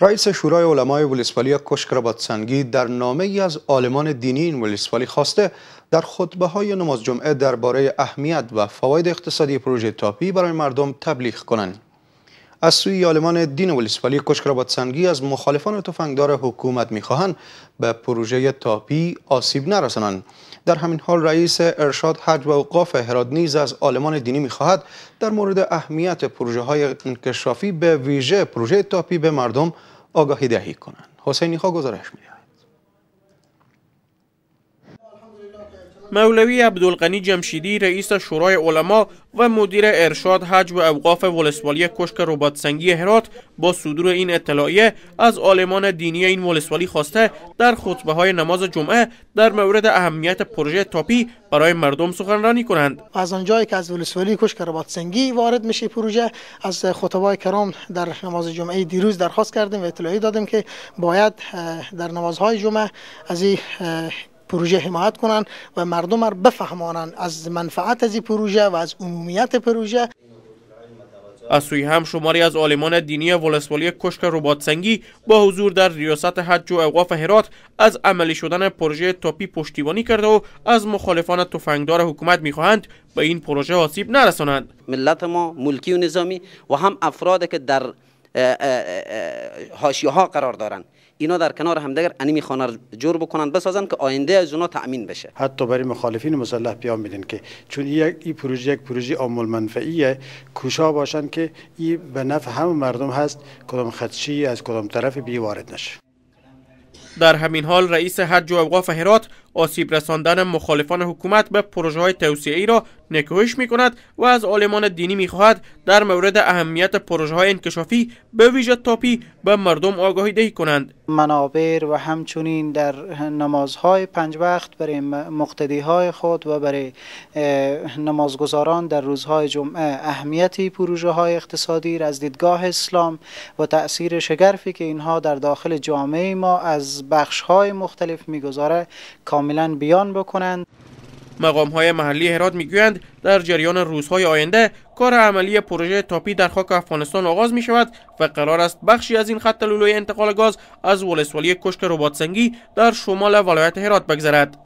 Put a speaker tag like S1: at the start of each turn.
S1: رئیس شورای علمای ولسوالی سنگی در نامه ای از عالمان دینی این ولسوالی خواسته در خطبه های نماز جمعه درباره اهمیت و فواید اقتصادی پروژه تاپی برای مردم تبلیغ کنند. از سوی عالمان دین ولسوالی کشکرباتسنگی از مخالفان تفنگدار حکومت میخواهند به پروژه تاپی آسیب نرسانند در همین حال رئیس ارشاد حج و اوقاف هرات نیز از آلمان دینی میخواهد در مورد اهمیت پروژه های انکشافی به ویژه پروژه تاپی به مردم آگاهی دهی کنند حسینی خواه گزارش میدهد
S2: مولوی عبدالقنی جمشیدی رئیس شورای علما و مدیر ارشاد حج و اوقاف ولسوالی کشک ربات سنگی هرات با صدور این اطلاعیه از عالمان دینی این ولسوالی خواسته در خطبه های نماز جمعه در مورد اهمیت پروژه تاپی برای مردم سخنرانی کنند از آنجایی که از ولسوالی
S3: کشک ربات سنگی وارد میشه پروژه از های کرام در نماز جمعه دیروز درخواست کردیم و اطلاعی دادیم که باید در نمازهای جمعه از این پروژه حمایت کنند و مردم را بفهمانند از منفعت از پروژه و از عمومیت پروژه
S2: از سوی هم شماری از آلمان دینی ولسوالی کشک روباتسنگی سنگی با حضور در ریاست حج و اوقاف هرات از عملی شدن پروژه تاپی پشتیبانی کرده و از مخالفان تفنگدار حکومت میخواهند به این پروژه آسیب نرسانند ملت ما ملکی و نظامی و هم افراد که در حاشیه ها قرار دارن اینا در کنار همدیگر انیمی خانه جور بکنن بسازن که آینده از اونا تأمین بشه
S4: حتی برای مخالفین مسلح پیام میدن که چون این ای پروژه یک پروژه عامل منفعیه کوشا باشن که این به نفع همه مردم هست کدام خدشی از کدام طرف بی وارد نشه
S2: در همین حال رئیس حج و اوقاف هرات آسیب رساندن مخالفان حکومت به پروژه های توسعه ای را نکوهش می کند و از عالمان دینی می خواهد در مورد اهمیت پروژه های انکشافی به ویژه تاپی به مردم آگاهی دهی کنند
S5: منابر و همچنین در نمازهای پنج وقت برای مقتدی های خود و برای نمازگزاران در روزهای جمعه اهمیت پروژه های اقتصادی را از دیدگاه اسلام و تاثیر شگرفی که اینها در داخل جامعه ما از بخش های مختلف میگذاره
S2: کاملا بیان بکنند مقام های محلی هرات میگویند در جریان روزهای آینده کار عملی پروژه تاپی در خاک افغانستان آغاز می شود و قرار است بخشی از این خط لولوی انتقال گاز از ولسوالی کشک رباتسنگی در شمال ولایت هرات بگذرد